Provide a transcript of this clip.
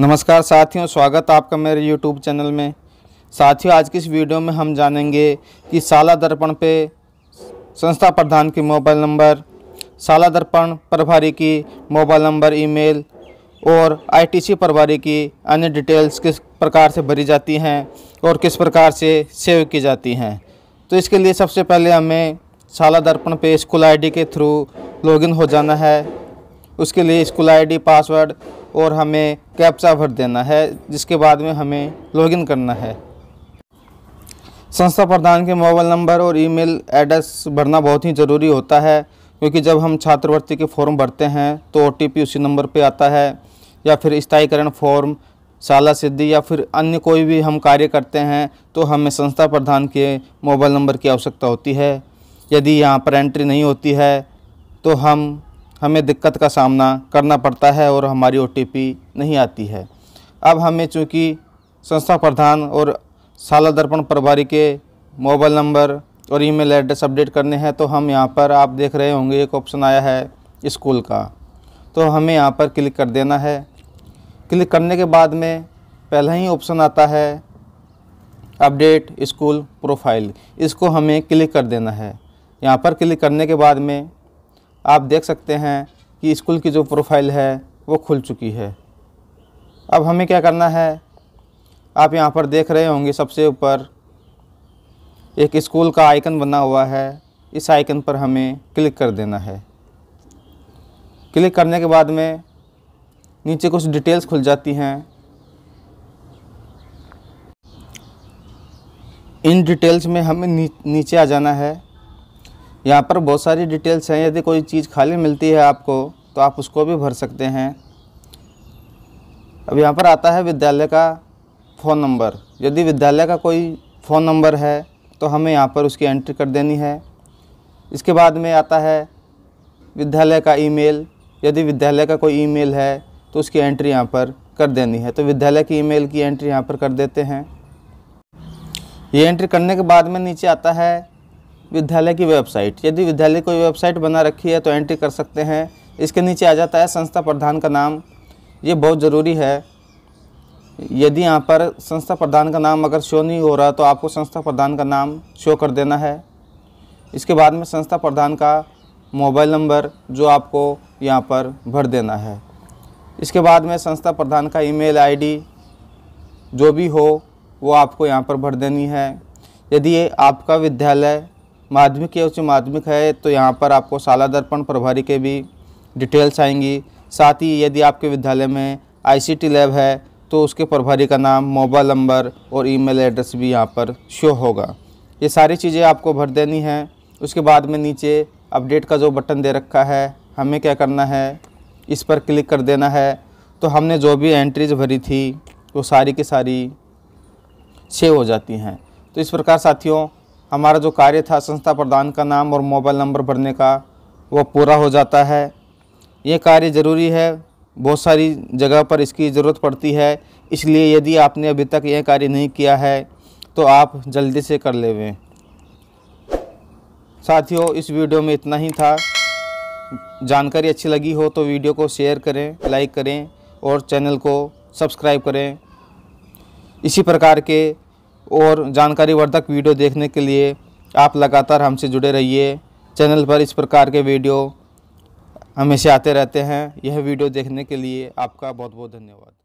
नमस्कार साथियों स्वागत आपका मेरे यूट्यूब चैनल में साथियों आज की इस वीडियो में हम जानेंगे कि साला दर्पण पे संस्था प्रधान की मोबाइल नंबर शाला दर्पण प्रभारी की मोबाइल नंबर ईमेल और आईटीसी प्रभारी की अन्य डिटेल्स किस प्रकार से भरी जाती हैं और किस प्रकार से सेव की जाती हैं तो इसके लिए सबसे पहले हमें शाला दर्पण पे स्कूल आई के थ्रू लॉगिन हो जाना है उसके लिए स्कूल आईडी पासवर्ड और हमें कैप्चा भर देना है जिसके बाद में हमें लॉगिन करना है संस्था प्रधान के मोबाइल नंबर और ईमेल एड्रेस भरना बहुत ही ज़रूरी होता है क्योंकि जब हम छात्रवृत्ति के फॉर्म भरते हैं तो ओ उसी नंबर पर आता है या फिर स्थायीकरण फॉर्म शाला सिद्धि या फिर अन्य कोई भी हम कार्य करते हैं तो हमें संस्था प्रधान के मोबाइल नंबर की आवश्यकता होती है यदि यहाँ पर एंट्री नहीं होती है तो हम हमें दिक्कत का सामना करना पड़ता है और हमारी ओ नहीं आती है अब हमें चूँकि संस्था प्रधान और साला दर्पण प्रभारी के मोबाइल नंबर और ईमेल एड्रेस अपडेट करने हैं तो हम यहाँ पर आप देख रहे होंगे एक ऑप्शन आया है स्कूल का तो हमें यहाँ पर क्लिक कर देना है क्लिक करने के बाद में पहला ही ऑप्शन आता है अपडेट स्कूल प्रोफाइल इसको हमें क्लिक कर देना है यहाँ पर क्लिक करने के बाद में आप देख सकते हैं कि स्कूल की जो प्रोफाइल है वो खुल चुकी है अब हमें क्या करना है आप यहाँ पर देख रहे होंगे सबसे ऊपर एक स्कूल का आइकन बना हुआ है इस आइकन पर हमें क्लिक कर देना है क्लिक करने के बाद में नीचे कुछ डिटेल्स खुल जाती हैं इन डिटेल्स में हमें नीचे आ जाना है यहाँ पर बहुत सारी डिटेल्स हैं यदि कोई चीज़ खाली मिलती है आपको तो आप उसको भी भर सकते हैं अब यहाँ पर आता है विद्यालय का फ़ोन नंबर यदि विद्यालय का कोई फ़ोन नंबर है तो हमें यहाँ पर उसकी एंट्री कर देनी है इसके बाद में आता है विद्यालय का ईमेल यदि विद्यालय का कोई ईमेल है तो उसकी एंट्री यहाँ पर कर देनी है तो विद्यालय की ईमेल की एंट्री यहाँ पर कर देते हैं ये एंट्री करने के बाद में नीचे आता है विद्यालय की वेबसाइट यदि विद्यालय कोई वेबसाइट बना रखी है तो एंट्री कर सकते हैं इसके नीचे आ जाता है संस्था प्रधान का नाम ये बहुत ज़रूरी है यदि यहाँ पर संस्था प्रधान का नाम अगर शो नहीं हो रहा तो आपको संस्था प्रधान का नाम शो कर देना है इसके बाद में संस्था प्रधान का मोबाइल नंबर जो आपको यहाँ पर भर देना है इसके बाद में संस्था प्रधान का ईमेल आईडी जो भी हो वो आपको यहाँ पर भर देनी है यदि ये आपका विद्यालय माध्यमिक या उच्च माध्यमिक है तो यहाँ पर आपको शाला दर्पण प्रभारी के भी डिटेल्स आएंगी साथ ही यदि आपके विद्यालय में आईसीटी लैब है तो उसके प्रभारी का नाम मोबाइल नंबर और ईमेल एड्रेस भी यहाँ पर शो होगा ये सारी चीज़ें आपको भर देनी है उसके बाद में नीचे अपडेट का जो बटन दे रखा है हमें क्या करना है इस पर क्लिक कर देना है तो हमने जो भी एंट्रीज भरी थी वो सारी की सारी सेव हो जाती हैं तो इस प्रकार साथियों हमारा जो कार्य था संस्था प्रधान का नाम और मोबाइल नंबर भरने का वो पूरा हो जाता है ये कार्य ज़रूरी है बहुत सारी जगह पर इसकी ज़रूरत पड़ती है इसलिए यदि आपने अभी तक यह कार्य नहीं किया है तो आप जल्दी से कर लेवें साथियों इस वीडियो में इतना ही था जानकारी अच्छी लगी हो तो वीडियो को शेयर करें लाइक करें और चैनल को सब्सक्राइब करें इसी प्रकार के और जानकारीवर्धक वीडियो देखने के लिए आप लगातार हमसे जुड़े रहिए चैनल पर इस प्रकार के वीडियो हमेशा आते रहते हैं यह वीडियो देखने के लिए आपका बहुत बहुत धन्यवाद